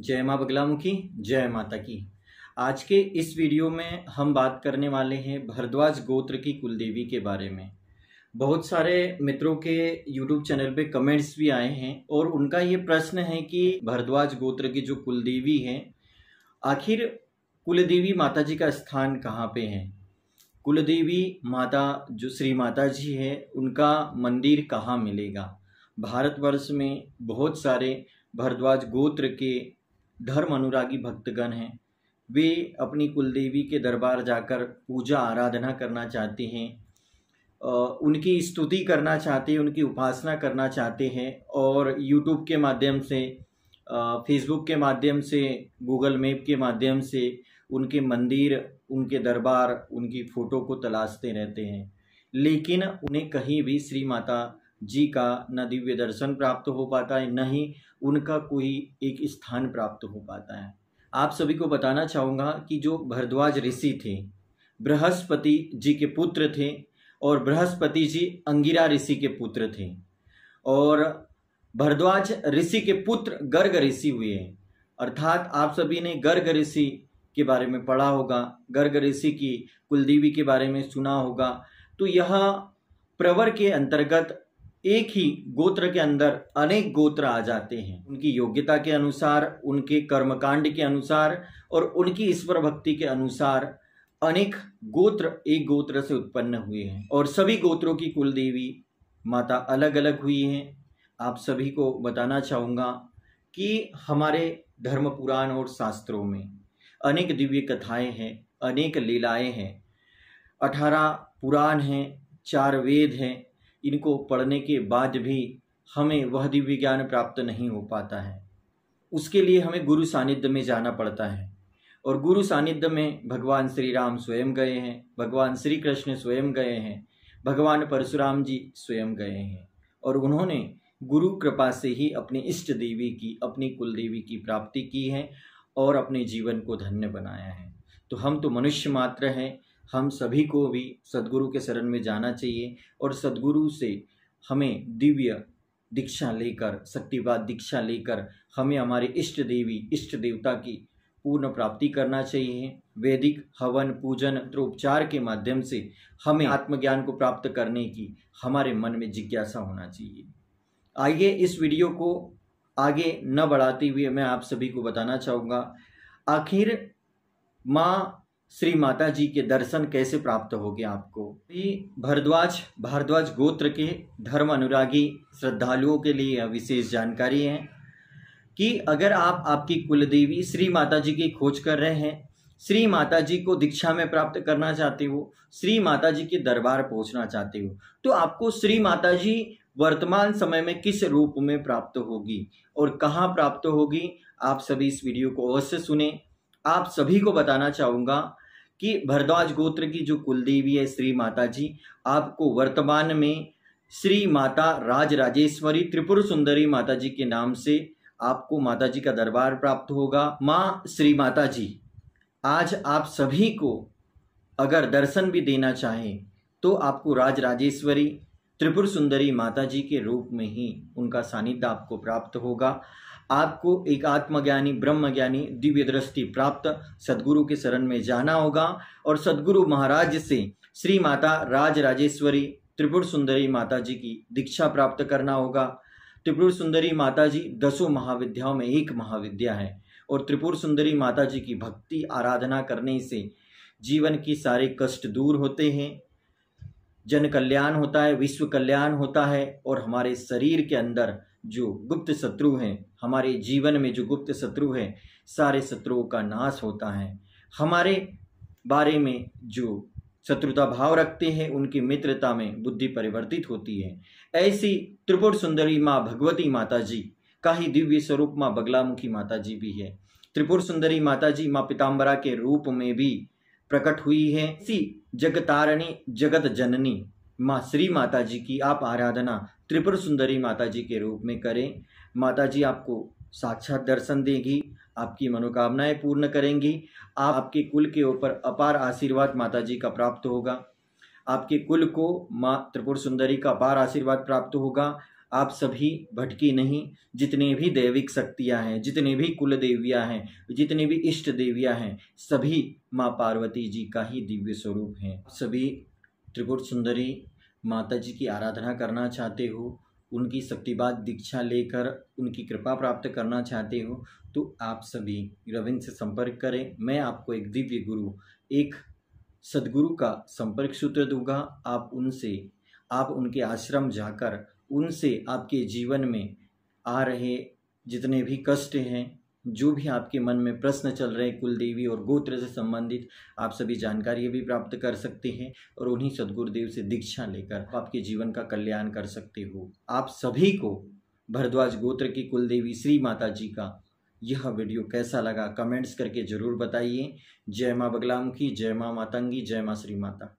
जय माँ बगलामुखी जय माता की आज के इस वीडियो में हम बात करने वाले हैं भरद्वाज गोत्र की कुलदेवी के बारे में बहुत सारे मित्रों के यूट्यूब चैनल पे कमेंट्स भी आए हैं और उनका ये प्रश्न है कि भरद्वाज गोत्र की जो कुलदेवी है आखिर कुलदेवी माता जी का स्थान कहाँ पे है कुलदेवी माता जो श्री माता जी है उनका मंदिर कहाँ मिलेगा भारतवर्ष में बहुत सारे भरद्वाज गोत्र के धर्म अनुरागी भक्तगण हैं वे अपनी कुलदेवी के दरबार जाकर पूजा आराधना करना चाहते हैं उनकी स्तुति करना चाहते हैं उनकी उपासना करना चाहते हैं और यूट्यूब के माध्यम से फेसबुक के माध्यम से गूगल मैप के माध्यम से उनके मंदिर उनके दरबार उनकी फ़ोटो को तलाशते रहते हैं लेकिन उन्हें कहीं भी श्री माता जी का न दिव्य दर्शन प्राप्त हो पाता है न ही उनका कोई एक स्थान प्राप्त हो पाता है आप सभी को बताना चाहूँगा कि जो भरद्वाज ऋषि थे बृहस्पति जी के पुत्र थे और बृहस्पति जी अंगिरा ऋषि के पुत्र थे और भरद्वाज ऋषि के पुत्र गर्ग ऋषि हुए अर्थात आप सभी ने गर्ग ऋषि के बारे में पढ़ा होगा गर्ग ऋषि की कुलदेवी के बारे में सुना होगा तो यह प्रवर के अंतर्गत एक ही गोत्र के अंदर अनेक गोत्र आ जाते हैं उनकी योग्यता के अनुसार उनके कर्मकांड के अनुसार और उनकी ईश्वर भक्ति के अनुसार अनेक गोत्र एक गोत्र से उत्पन्न हुए हैं और सभी गोत्रों की कुल देवी माता अलग अलग हुई हैं आप सभी को बताना चाहूँगा कि हमारे धर्म पुराण और शास्त्रों में अनेक दिव्य कथाएं हैं अनेक लीलाएं हैं अठारह पुराण हैं चार वेद हैं इनको पढ़ने के बाद भी हमें वह दिव्य ज्ञान प्राप्त नहीं हो पाता है उसके लिए हमें गुरु सानिध्य में जाना पड़ता है और गुरु सानिध्य में भगवान श्री राम स्वयं गए हैं भगवान श्री कृष्ण स्वयं गए हैं भगवान परशुराम जी स्वयं गए हैं और उन्होंने गुरु कृपा से ही अपनी इष्ट देवी की अपनी कुल देवी की प्राप्ति की है और अपने जीवन को धन्य बनाया है तो हम तो मनुष्य मात्र हैं हम सभी को भी सदगुरु के शरण में जाना चाहिए और सदगुरु से हमें दिव्य दीक्षा लेकर शक्तिवाद दीक्षा लेकर हमें हमारे इष्ट देवी इष्ट देवता की पूर्ण प्राप्ति करना चाहिए वैदिक हवन पूजन त्रोपचार के माध्यम से हमें आत्मज्ञान को प्राप्त करने की हमारे मन में जिज्ञासा होना चाहिए आइए इस वीडियो को आगे न बढ़ाते हुए मैं आप सभी को बताना चाहूँगा आखिर माँ श्री माता जी के दर्शन कैसे प्राप्त हो गए आपको श्री भरद्वाज भारद्वाज गोत्र के धर्म अनुरागी श्रद्धालुओं के लिए विशेष जानकारी है कि अगर आप आपकी कुलदेवी श्री माता जी की खोज कर रहे हैं श्री माता जी को दीक्षा में प्राप्त करना चाहते हो श्री माता जी के दरबार पहुंचना चाहते हो तो आपको श्री माता जी वर्तमान समय में किस रूप में प्राप्त होगी और कहाँ प्राप्त होगी आप सभी इस वीडियो को अवश्य सुने आप सभी को बताना चाहूंगा कि भरद्वाज गोत्र की जो कुलदेवी है श्री माता जी आपको वर्तमान में श्री माता राज राजेश्वरी त्रिपुर सुंदरी माता जी के नाम से आपको माता जी का दरबार प्राप्त होगा माँ श्री माता जी आज आप सभी को अगर दर्शन भी देना चाहें तो आपको राज राजेश्वरी त्रिपुर सुंदरी माता जी के रूप में ही उनका सानिध्य आपको प्राप्त होगा आपको एक आत्मज्ञानी ब्रह्मज्ञानी दिव्य दृष्टि प्राप्त सदगुरु के शरण में जाना होगा और सदगुरु महाराज से श्री माता राज राजेश्वरी त्रिपुर सुंदरी माता जी की दीक्षा प्राप्त करना होगा त्रिपुर सुंदरी माता जी दसों महाविद्याओं में एक महाविद्या है और त्रिपुर सुंदरी माता जी की भक्ति आराधना करने से जीवन की सारे कष्ट दूर होते हैं जन कल्याण होता है विश्व कल्याण होता है और हमारे शरीर के अंदर जो गुप्त शत्रु हैं हमारे जीवन में जो गुप्त शत्रु हैं सारे शत्रुओं का नाश होता है हमारे बारे में जो शत्रुता भाव रखते हैं उनकी मित्रता में बुद्धि परिवर्तित होती है ऐसी त्रिपुर सुंदरी माँ भगवती माता जी का ही दिव्य स्वरूप माँ बगलामुखी माता जी भी है त्रिपुर सुंदरी माता जी माँ पिताम्बरा के रूप में भी प्रकट हुई है इसी जगतारणी जगत जननी माँ श्री माता जी की आप आराधना त्रिपुर सुंदरी माता जी के रूप में करें माता जी आपको साक्षात दर्शन देगी आपकी मनोकामनाएं पूर्ण करेंगी आपके कुल के ऊपर अपार आशीर्वाद माता जी का प्राप्त होगा आपके कुल को माँ त्रिपुर सुंदरी का अपार आशीर्वाद प्राप्त होगा आप सभी भटकी नहीं जितने भी दैविक शक्तियाँ हैं जितने भी कुल देवियाँ हैं जितने भी इष्ट देवियाँ हैं सभी माँ पार्वती जी का ही दिव्य स्वरूप हैं सभी त्रिपुर सुंदरी माता जी की आराधना करना चाहते हो उनकी शक्तिवाद दीक्षा लेकर उनकी कृपा प्राप्त करना चाहते हो तो आप सभी रविंद से संपर्क करें मैं आपको एक दिव्य गुरु एक सदगुरु का संपर्क सूत्र दूंगा आप उनसे आप उनके आश्रम जाकर उनसे आपके जीवन में आ रहे जितने भी कष्ट हैं जो भी आपके मन में प्रश्न चल रहे कुलदेवी और गोत्र से संबंधित आप सभी जानकारी भी प्राप्त कर सकते हैं और उन्हीं सदगुरुदेव से दीक्षा लेकर आपके जीवन का कल्याण कर सकते हो आप सभी को भरद्वाज गोत्र की कुलदेवी श्री माता जी का यह वीडियो कैसा लगा कमेंट्स करके जरूर बताइए जय माँ बगलामुखी जय माँ मातंगी जय माँ श्री माता